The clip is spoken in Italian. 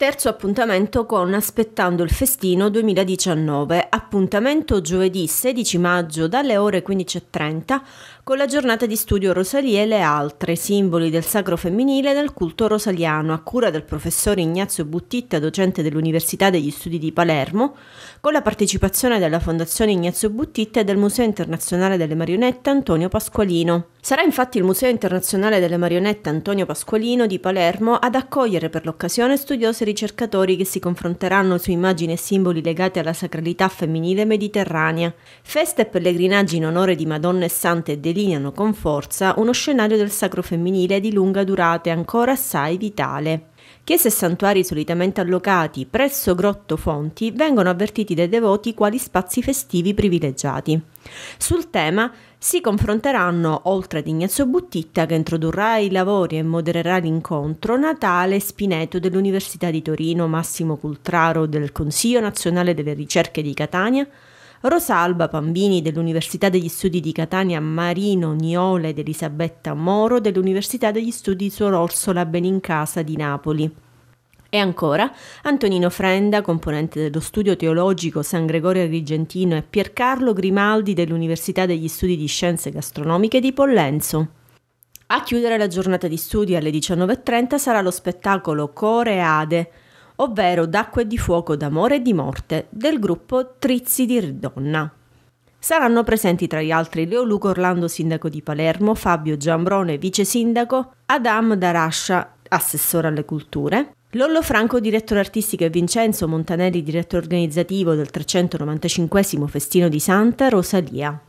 Terzo appuntamento con Aspettando il Festino 2019, appuntamento giovedì 16 maggio dalle ore 15.30 con la giornata di studio Rosalie e le altre, simboli del sacro femminile e del culto rosaliano, a cura del professor Ignazio Buttitta, docente dell'Università degli Studi di Palermo, con la partecipazione della Fondazione Ignazio Buttitta e del Museo Internazionale delle Marionette Antonio Pasqualino. Sarà infatti il Museo Internazionale delle Marionette Antonio Pasqualino di Palermo ad accogliere per l'occasione studiosi ricercatori che si confronteranno su immagini e simboli legati alla sacralità femminile mediterranea. Feste e pellegrinaggi in onore di Madonna e Sante delineano con forza uno scenario del sacro femminile di lunga durata e ancora assai vitale. Chiese e santuari solitamente allocati presso Grotto Fonti vengono avvertiti dai devoti quali spazi festivi privilegiati. Sul tema si confronteranno, oltre ad Ignazio Buttitta, che introdurrà i lavori e modererà l'incontro, Natale Spineto dell'Università di Torino, Massimo Cultraro del Consiglio nazionale delle ricerche di Catania, Rosalba Pambini dell'Università degli Studi di Catania, Marino Niole ed Elisabetta Moro dell'Università degli Studi Suor Orsola Benincasa di Napoli. E ancora Antonino Frenda, componente dello studio teologico San Gregorio Agrigentino e Piercarlo Grimaldi dell'Università degli Studi di Scienze Gastronomiche di Pollenzo. A chiudere la giornata di studi alle 19.30 sarà lo spettacolo Core Ade, ovvero d'acqua e di fuoco, d'amore e di morte, del gruppo Trizzi di Ridonna. Saranno presenti tra gli altri Leo Luca Orlando, sindaco di Palermo, Fabio Giambrone, vice sindaco, Adam Darascia, assessore alle culture, Lollo Franco, direttore artistico, e Vincenzo Montanelli, direttore organizzativo del 395 Festino di Santa Rosalia.